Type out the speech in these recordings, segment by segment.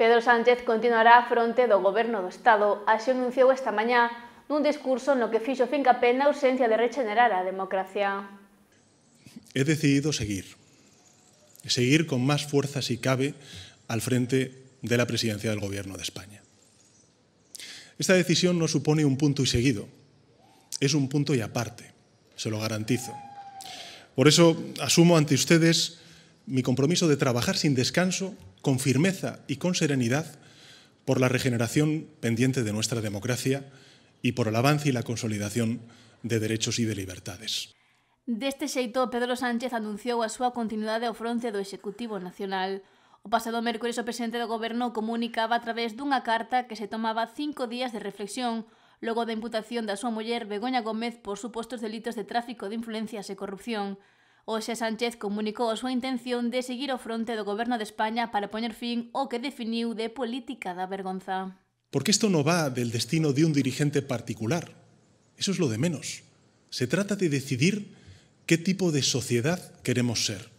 Pedro Sánchez continuará a fronte do Gobierno de Estado, así anunció esta mañana en un discurso en lo que fixo en la ausencia de regenerar la democracia. He decidido seguir, seguir con más fuerza si cabe al frente de la presidencia del Gobierno de España. Esta decisión no supone un punto y seguido, es un punto y aparte, se lo garantizo. Por eso asumo ante ustedes mi compromiso de trabajar sin descanso con firmeza y con serenidad por la regeneración pendiente de nuestra democracia y por el avance y la consolidación de derechos e de libertades. Deste xeito, Pedro Sánchez anunciou a súa continuidade ao fronte do Executivo Nacional. O pasado mércores o presidente do goberno comunicaba a través dunha carta que se tomaba cinco días de reflexión logo da imputación da súa muller Begoña Gómez por supostos delitos de tráfico de influencias e corrupción. José Sánchez comunicó su intención de seguir o fronte del Gobierno de España para poner fin o que definió de política de vergonza. Porque esto no va del destino de un dirigente particular. Eso es lo de menos. Se trata de decidir qué tipo de sociedad queremos ser.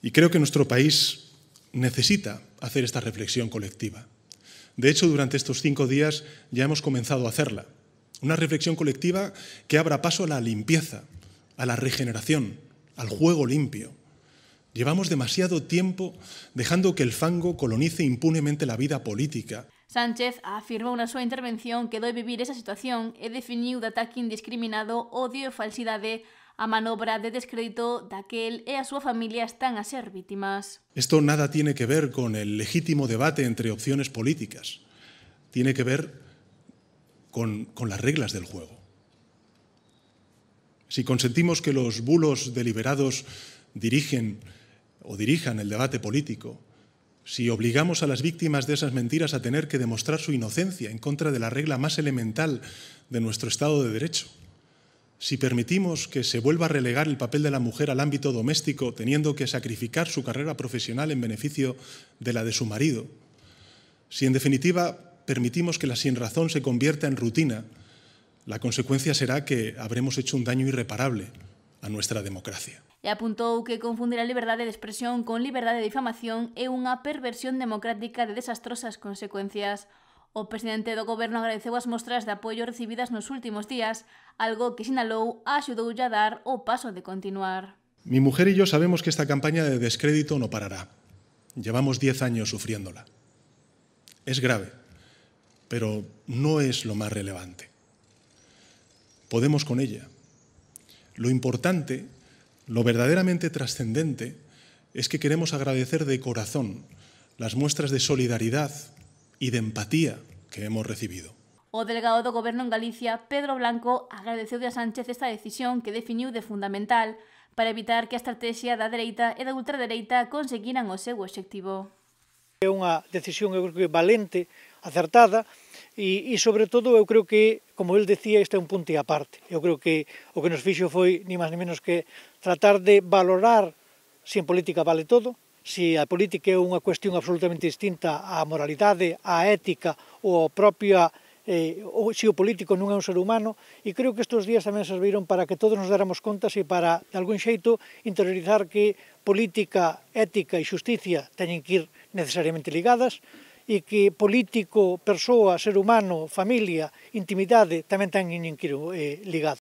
Y creo que nuestro país necesita hacer esta reflexión colectiva. De hecho, durante estos cinco días ya hemos comenzado a hacerla. Una reflexión colectiva que abra paso a la limpieza a la regeneración, al juego limpio. Llevamos demasiado tiempo dejando que el fango colonice impunemente la vida política. Sánchez afirmó una su intervención que doy vivir esa situación he definido de ataque indiscriminado, odio y falsidade a manobra de descrédito daquel y a su familia están a ser víctimas. Esto nada tiene que ver con el legítimo debate entre opciones políticas. Tiene que ver con las reglas del juego si consentimos que los bulos deliberados dirigen o dirijan el debate político, si obligamos a las víctimas de esas mentiras a tener que demostrar su inocencia en contra de la regla más elemental de nuestro Estado de Derecho, si permitimos que se vuelva a relegar el papel de la mujer al ámbito doméstico teniendo que sacrificar su carrera profesional en beneficio de la de su marido, si en definitiva permitimos que la sinrazón se convierta en rutina La consecuencia será que habremos hecho un daño irreparable a nuestra democracia. E apuntou que confundir a liberdade de expresión con liberdade de difamación é unha perversión democrática de desastrosas consecuencias. O presidente do goberno agradeceu as mostras de apoio recibidas nos últimos días, algo que sinalou axudou a dar o paso de continuar. Mi mujer e yo sabemos que esta campaña de descrédito no parará. Llevamos 10 años sufriéndola. Es grave, pero no es lo más relevante podemos con ella. Lo importante, lo verdaderamente trascendente, es que queremos agradecer de corazón las muestras de solidaridad y de empatía que hemos recibido. O delegado do Goberno en Galicia, Pedro Blanco, agradeceu a Sánchez esta decisión que definiu de fundamental para evitar que a estrategia da dereita e da ultradereita conseguiran o seu obxectivo. É unha decisión, eu creo que valente, acertada, e, e sobre todo eu creo que, como el decía, este é un punto e aparte. Eu creo que o que nos fixo foi ni máis ni menos que tratar de valorar se en política vale todo, se a política é unha cuestión absolutamente distinta á moralidade, á ética ou ao propia eh, o político non é un ser humano e creo que estes días tamén serviron para que todos nos dáramos contas e para, de algún xeito, interiorizar que política, ética e justicia teñen que ir necesariamente ligadas e que político, persoa, ser humano, familia, intimidade tamén teñen que ir eh, ligadas.